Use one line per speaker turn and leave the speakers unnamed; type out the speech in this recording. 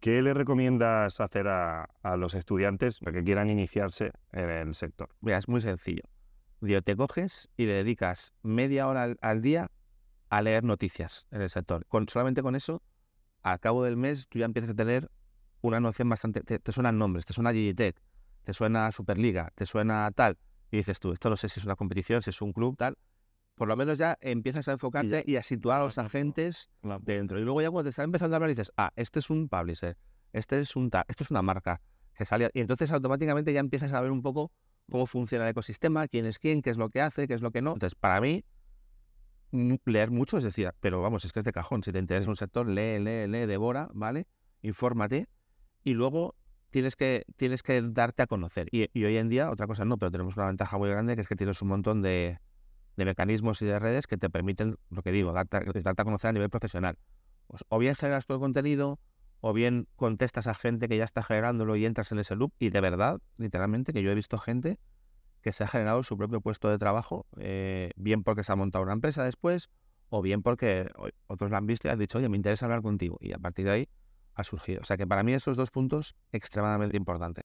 ¿Qué le recomiendas hacer a, los estudiantes que quieran iniciarse en el sector? Mira, es muy sencillo. te coges y le dedicas media hora al, día a leer noticias en el sector. solamente con eso, al cabo del mes, tú ya empiezas a tener una noción bastante... Te, suenan nombres, te suena Gigitech, te suena Superliga, te suena tal. Y dices tú, esto no sé si es una competición, si es un club, tal por lo menos ya empiezas a enfocarte y, a situar a los agentes dentro. Y luego ya cuando te estás empezando a hablar dices, ah, este es un publisher, este es un tal, esto es una marca. Que sale, y entonces automáticamente ya empiezas a ver un poco cómo funciona el ecosistema, quién es quién, qué es lo que hace, qué es lo que no. Entonces, para mí, leer mucho es decir, pero vamos, es que es de cajón. Si te interesa un sector, lee, lee, lee, devora, ¿vale? Infórmate. Y luego tienes que, tienes que darte a conocer. Y, y hoy en día, otra cosa no, pero tenemos una ventaja muy grande que es que tienes un montón de, de mecanismos y de redes que te permiten, lo que digo, darte, a conocer a nivel profesional. Pues, o bien generas tu contenido, o bien contestas a gente que ya está generándolo y entras en ese loop. Y de verdad, literalmente, que yo he visto gente que se ha generado su propio puesto de trabajo, eh, bien porque se ha montado una empresa después, o bien porque otros la han visto y han dicho, oye, me interesa hablar contigo. Y a partir de ahí ha surgido. O sea que para mí esos dos puntos extremadamente importantes.